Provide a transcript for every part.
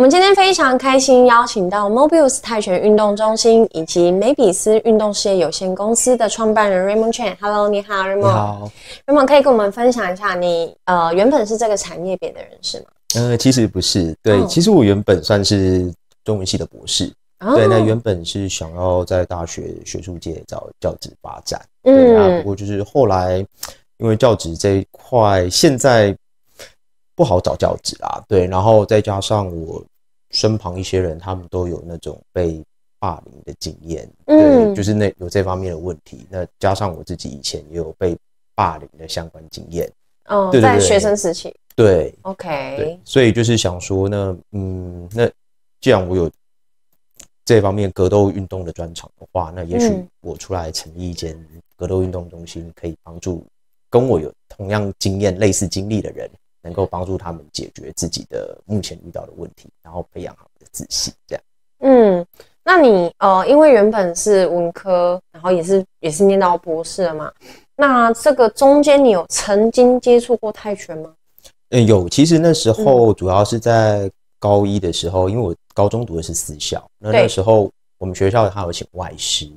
我们今天非常开心，邀请到 m o b i u s 泰拳运动中心以及梅比斯运动事业有限公司的创办人 Raymond Chan。Hello，你好，Raymond。好，Raymond 可以跟我们分享一下，你呃原本是这个产业别的人士吗？呃，其实不是，对，其实我原本算是中文系的博士。对，那原本是想要在大学学术界找教职发展。嗯，不过就是后来因为教职这一块，现在。不好找教职啊，对，然后再加上我身旁一些人，他们都有那种被霸凌的经验，嗯，就是那有这方面的问题。那加上我自己以前也有被霸凌的相关经验，哦，对，在学生时期，对，OK。所以就是想说，呢，嗯，那既然我有这方面格斗运动的专长的话，那也许我出来成立一间格斗运动中心，可以帮助跟我有同样经验、类似经历的人。能够帮助他们解决自己的目前遇到的问题，然后培养好的自信，这样。嗯，那你呃，因为原本是文科，然后也是也是念到博士了嘛？那这个中间你有曾经接触过泰拳吗？嗯，有。其实那时候主要是在高一的时候，因为我高中读的是私校，那那时候我们学校还有请外师。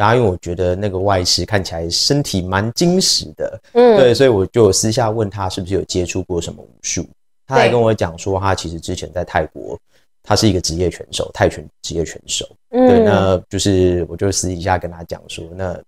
然后，因为我觉得那个外师看起来身体蛮精实的，嗯，对，所以我就私下问他是不是有接触过什么武术。他还跟我讲说，他其实之前在泰国，他是一个职业拳手，泰拳职业拳手。嗯，对，那就是我就私底下跟他讲说，那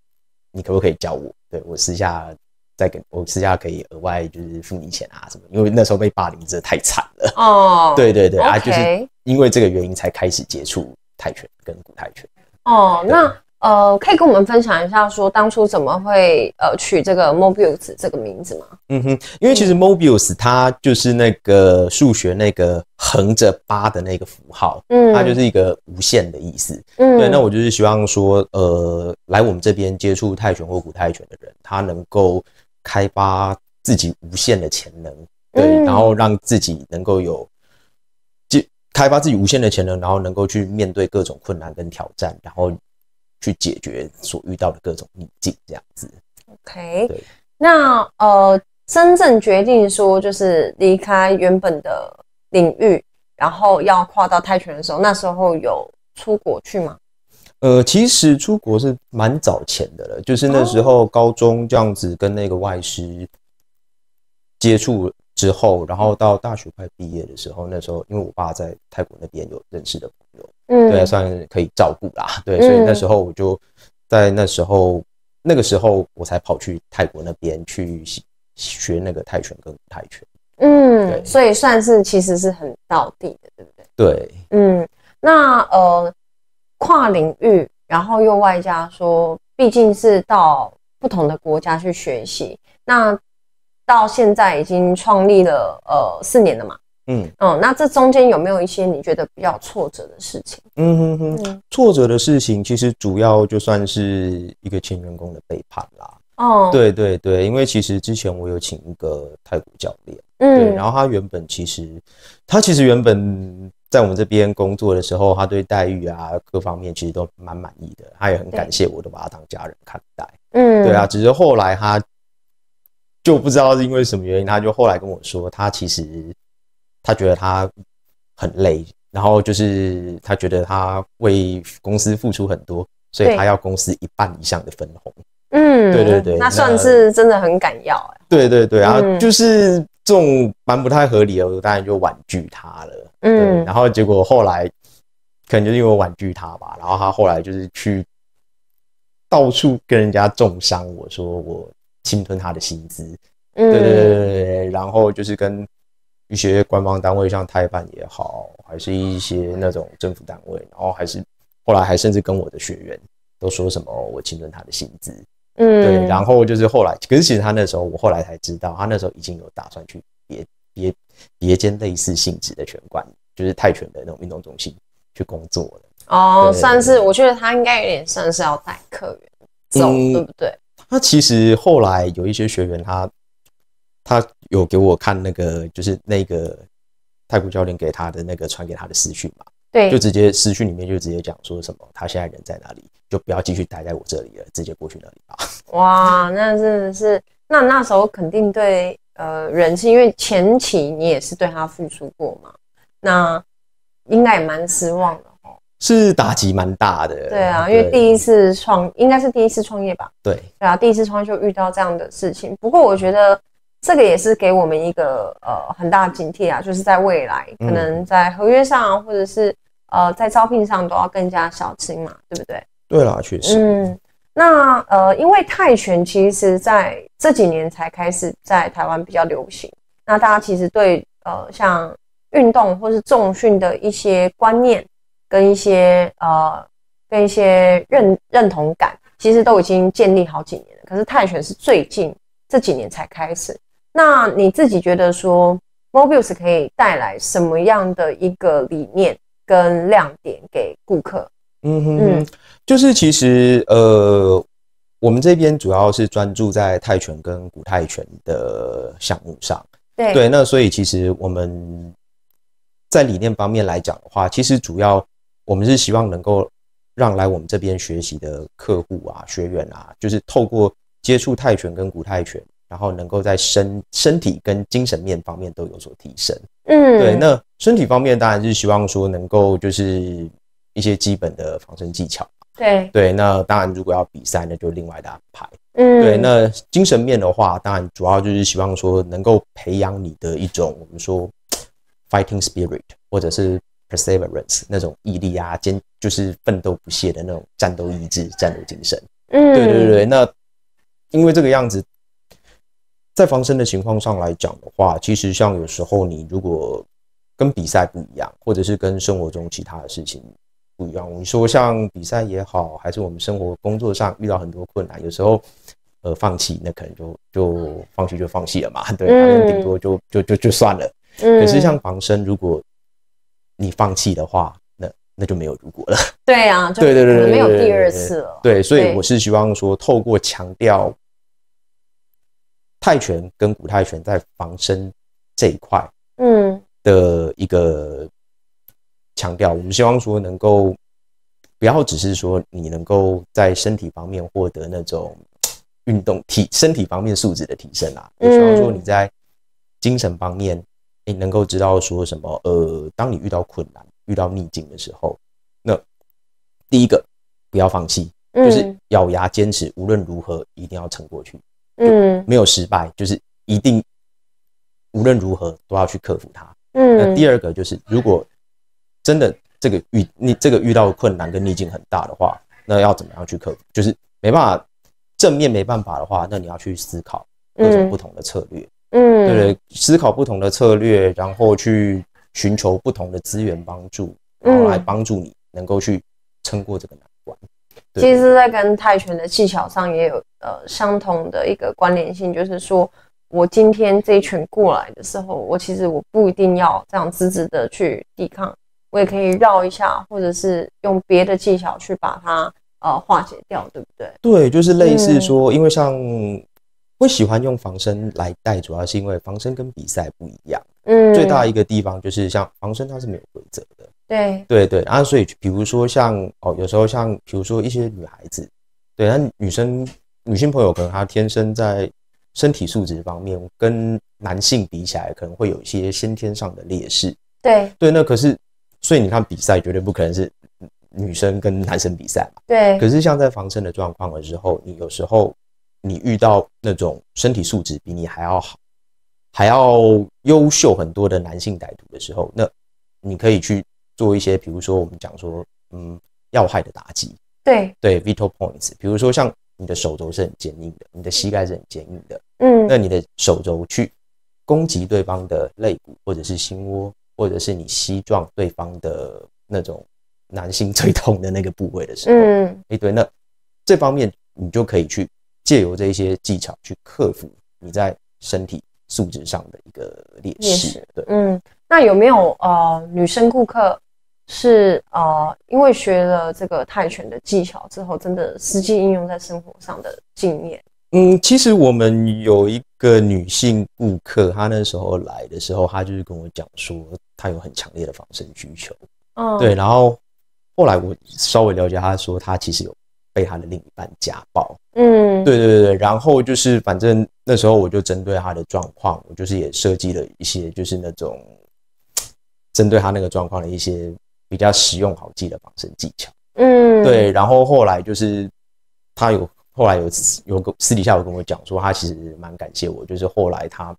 你可不可以教我？对我私下再给我私下可以额外就是付你钱啊什么？因为那时候被霸凌真的太惨了。哦，对对对啊，就是因为这个原因才开始接触泰拳跟古泰拳。哦，那。呃，可以跟我们分享一下，说当初怎么会呃取这个 Mobius 这个名字吗？嗯哼，因为其实 Mobius 它就是那个数学那个横着八的那个符号，嗯，它就是一个无限的意思。嗯，对，那我就是希望说，呃，来我们这边接触泰拳或古泰拳的人，他能够开发自己无限的潜能，对，然后让自己能够有，就开发自己无限的潜能，然后能够去面对各种困难跟挑战，然后。去解决所遇到的各种逆境，这样子。OK，对。那呃，真正决定说就是离开原本的领域，然后要跨到泰拳的时候，那时候有出国去吗？呃，其实出国是蛮早前的了，就是那时候高中这样子跟那个外师接触之后，然后到大学快毕业的时候，那时候因为我爸在泰国那边有认识的。嗯，对，算可以照顾啦。对，所以那时候我就在那时候那个时候我才跑去泰国那边去学那个泰拳跟泰拳。嗯，所以算是其实是很到地的，对不对？对，嗯，那呃，跨领域，然后又外加说，毕竟是到不同的国家去学习，那到现在已经创立了呃四年了嘛。嗯嗯，那这中间有没有一些你觉得比较挫折的事情？嗯哼哼，挫折的事情其实主要就算是一个前员工的背叛啦。哦，对对对，因为其实之前我有请一个泰国教练，嗯，然后他原本其实他其实原本在我们这边工作的时候，他对待遇啊各方面其实都蛮满意的，他也很感谢我都把他当家人看待。嗯，对啊，只是后来他就不知道是因为什么原因，他就后来跟我说，他其实。他觉得他很累，然后就是他觉得他为公司付出很多，所以他要公司一半以上的分红。嗯，对对对，那算是真的很敢要哎。对对对，然后就是这种蛮不太合理的，我当然就婉拒他了。嗯，然后结果后来可能就是因为婉拒他吧，然后他后来就是去到处跟人家重伤我说我侵吞他的薪资。嗯，对对对对对，然后就是跟。一些官方单位，像泰办也好，还是一些那种政府单位，然后还是后来还甚至跟我的学员都说什么我侵吞他的薪资，嗯，对，然后就是后来，可是其实他那时候我后来才知道，他那时候已经有打算去别别别间类似性质的拳馆，就是泰拳的那种运动中心去工作了。哦，算是，我觉得他应该有点算是要带客源走，对不对？他其实后来有一些学员，他。有给我看那个，就是那个泰国教练给他的那个传给他的私讯嘛？对，就直接私讯里面就直接讲说什么，他现在人在哪里，就不要继续待在我这里了，直接过去那里吧。哇，那真的是，那那时候肯定对呃人，是因为前期你也是对他付出过嘛，那应该也蛮失望的哦。是打击蛮大的。对啊，因为第一次创应该是第一次创业吧？对，对啊，第一次创就遇到这样的事情，不过我觉得。这个也是给我们一个呃很大的警惕啊，就是在未来可能在合约上或者是呃在招聘上都要更加小心嘛，对不对？对啦，确实。嗯，那呃，因为泰拳其实在这几年才开始在台湾比较流行，那大家其实对呃像运动或是重训的一些观念跟一些呃跟一些认认同感，其实都已经建立好几年了。可是泰拳是最近这几年才开始。那你自己觉得说 m o b i u s 可以带来什么样的一个理念跟亮点给顾客？嗯哼，就是其实呃，我们这边主要是专注在泰拳跟古泰拳的项目上。对对，那所以其实我们在理念方面来讲的话，其实主要我们是希望能够让来我们这边学习的客户啊、学员啊，就是透过接触泰拳跟古泰拳。然后能够在身身体跟精神面方面都有所提升，嗯，对。那身体方面当然就是希望说能够就是一些基本的防身技巧对对。那当然如果要比赛那就另外的安排，嗯，对。那精神面的话，当然主要就是希望说能够培养你的一种我们说 fighting spirit 或者是 perseverance 那种毅力啊，坚就是奋斗不懈的那种战斗意志、战斗精神，嗯，对对对。那因为这个样子。在防身的情况上来讲的话，其实像有时候你如果跟比赛不一样，或者是跟生活中其他的事情不一样，你说像比赛也好，还是我们生活工作上遇到很多困难，有时候呃放弃，那可能就就放弃就放弃了嘛，对，可能顶多就就就就算了。可是像防身，如果你放弃的话，那那就没有如果了。对啊，对对对，没有第二次了。对，所以我是希望说，透过强调。泰拳跟古泰拳在防身这一块，嗯，的一个强调，我们希望说能够不要只是说你能够在身体方面获得那种运动体身体方面素质的提升啊，我希望说你在精神方面，你能够知道说什么，呃，当你遇到困难、遇到逆境的时候，那第一个不要放弃，就是咬牙坚持，无论如何一定要撑过去。嗯，没有失败，就是一定无论如何都要去克服它。嗯，那第二个就是，如果真的这个遇你这个遇到困难跟逆境很大的话，那要怎么样去克服？就是没办法正面没办法的话，那你要去思考各种不同的策略。嗯，对，思考不同的策略，然后去寻求不同的资源帮助，然后来帮助你能够去撑过这个难。其实，在跟泰拳的技巧上也有呃相同的一个关联性，就是说我今天这一拳过来的时候，我其实我不一定要这样直直的去抵抗，我也可以绕一下，或者是用别的技巧去把它呃化解掉，对不对？对，就是类似说，因为像会喜欢用防身来带，主要是因为防身跟比赛不一样，嗯，最大一个地方就是像防身它是没有规则的。对对对啊！所以比如说像哦，有时候像比如说一些女孩子，对，那女生女性朋友可能她天生在身体素质方面跟男性比起来，可能会有一些先天上的劣势。对对，那可是所以你看比赛绝对不可能是女生跟男生比赛嘛？对。可是像在防身的状况的时候，你有时候你遇到那种身体素质比你还要好、还要优秀很多的男性歹徒的时候，那你可以去。做一些，比如说我们讲说，嗯，要害的打击，对对，vital points。比如说像你的手肘是很坚硬的，你的膝盖是很坚硬的，嗯，那你的手肘去攻击对方的肋骨，或者是心窝，或者是你膝撞对方的那种男性最痛的那个部位的时候，嗯，哎，对，那这方面你就可以去借由这些技巧去克服你在身体素质上的一个劣势，对，嗯。那有没有呃女生顾客是呃因为学了这个泰拳的技巧之后，真的实际应用在生活上的经验？嗯，其实我们有一个女性顾客，她那时候来的时候，她就是跟我讲说她有很强烈的防身需求。嗯，对。然后后来我稍微了解，她说她其实有被她的另一半家暴。嗯，对对对。然后就是反正那时候我就针对她的状况，我就是也设计了一些就是那种。针对他那个状况的一些比较实用好记的防身技巧，嗯，对。然后后来就是他有后来有有私底下有跟我讲说，他其实蛮感谢我，就是后来他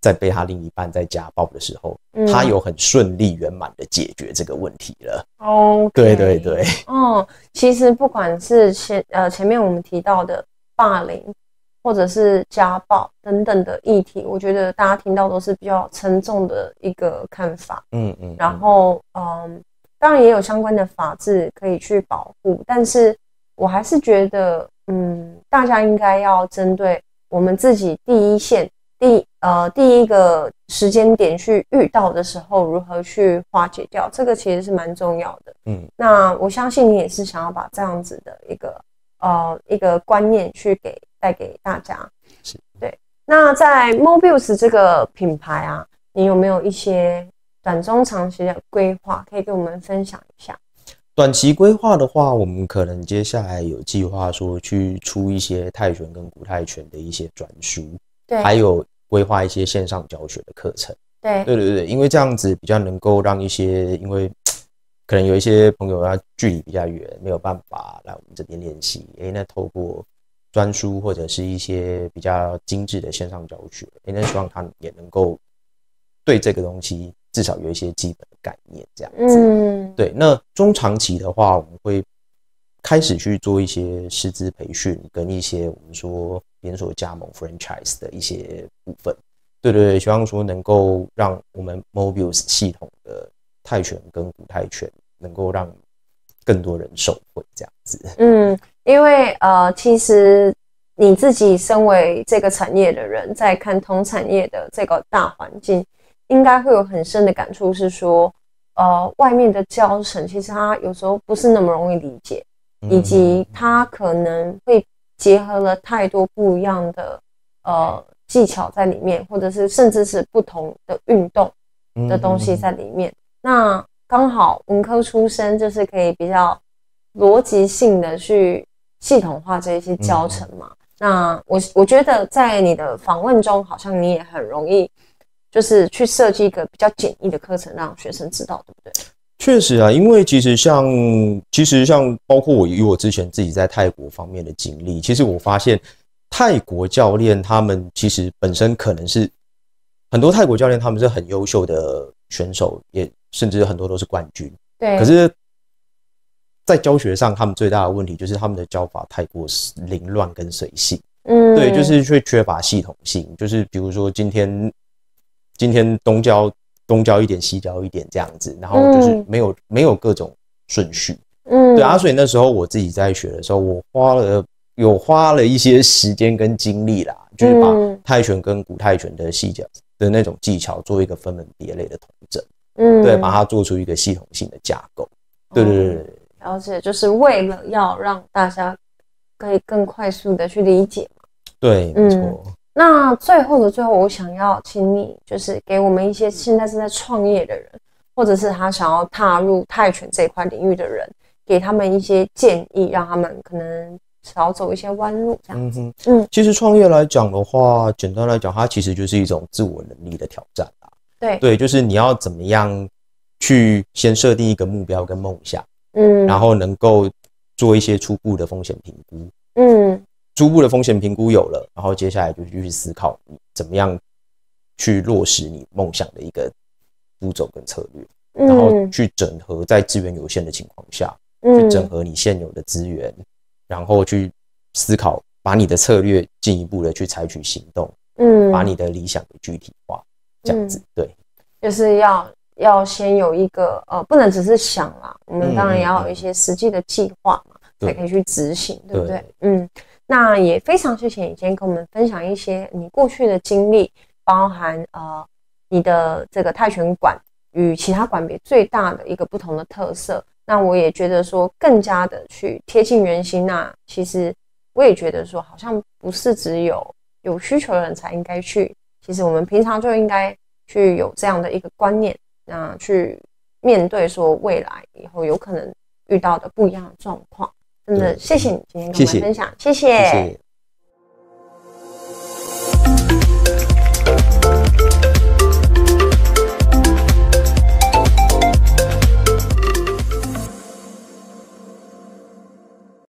在被他另一半在家暴的时候，他有很顺利圆满的解决这个问题了。哦，对对对。哦，其实不管是前呃前面我们提到的霸凌。或者是家暴等等的议题，我觉得大家听到都是比较沉重的一个看法。嗯嗯。然后，嗯，当然也有相关的法制可以去保护，但是我还是觉得，嗯，大家应该要针对我们自己第一线、第呃第一个时间点去遇到的时候，如何去化解掉，这个其实是蛮重要的。嗯。那我相信你也是想要把这样子的一个呃一个观念去给。带给大家是对。那在 Mobius 这个品牌啊，你有没有一些短中长期的规划可以跟我们分享一下？短期规划的话，我们可能接下来有计划说去出一些泰拳跟古泰拳的一些转书，对，还有规划一些线上教学的课程，对，对对对，因为这样子比较能够让一些，因为可能有一些朋友他距离比较远，没有办法来我们这边练习，哎，那透过。专书或者是一些比较精致的线上教学，因为希望他也能够对这个东西至少有一些基本的概念，这样子。对，那中长期的话，我们会开始去做一些师资培训，跟一些我们说连锁加盟 （franchise） 的一些部分。对对，希望说能够让我们 Mobiles 系统的泰拳跟古泰拳能够让更多人受惠，这样子。嗯。因为呃，其实你自己身为这个产业的人，在看同产业的这个大环境，应该会有很深的感触，是说，呃，外面的教程其实它有时候不是那么容易理解，以及它可能会结合了太多不一样的呃技巧在里面，或者是甚至是不同的运动的东西在里面。那刚好文科出身就是可以比较逻辑性的去。系统化这一些教程嘛，那我我觉得在你的访问中，好像你也很容易，就是去设计一个比较简易的课程，让学生知道，对不对？确实啊，因为其实像其实像包括我以我之前自己在泰国方面的经历，其实我发现泰国教练他们其实本身可能是很多泰国教练，他们是很优秀的选手，也甚至很多都是冠军。对，可是。在教学上，他们最大的问题就是他们的教法太过凌乱跟随性，嗯，对，就是会缺乏系统性。就是比如说今天今天东教东教一点，西教一点这样子，然后就是没有没有各种顺序，嗯，对啊。所以那时候我自己在学的时候，我花了有花了一些时间跟精力啦，就是把泰拳跟古泰拳的细节的那种技巧做一个分门别类的统整，嗯，对，把它做出一个系统性的架构，对对对。了解就是为了要让大家可以更快速的去理解嘛。对，没错。那最后的最后，我想要请你就是给我们一些现在正在创业的人，或者是他想要踏入泰拳这一块领域的人，给他们一些建议，让他们可能少走一些弯路。这样，嗯嗯。其实创业来讲的话，简单来讲，它其实就是一种自我能力的挑战啊。对对，就是你要怎么样去先设定一个目标跟梦想。嗯，然后能够做一些初步的风险评估，嗯，初步的风险评估有了，然后接下来就继续思考怎么样去落实你梦想的一个步骤跟策略，然后去整合在资源有限的情况下，嗯，整合你现有的资源，然后去思考把你的策略进一步的去采取行动，嗯，把你的理想给具体化，这样子，对，就是要。要先有一个呃，不能只是想啦，我们当然也要有一些实际的计划嘛，才可以去执行，对不对？嗯，那也非常谢谢你今天跟我们分享一些你过去的经历，包含呃你的这个泰拳馆与其他馆别最大的一个不同的特色。那我也觉得说，更加的去贴近人心。那其实我也觉得说，好像不是只有有需求的人才应该去，其实我们平常就应该去有这样的一个观念。那去面对说未来以后有可能遇到的不一样的状况，真的谢谢你今天跟我们分享，谢谢。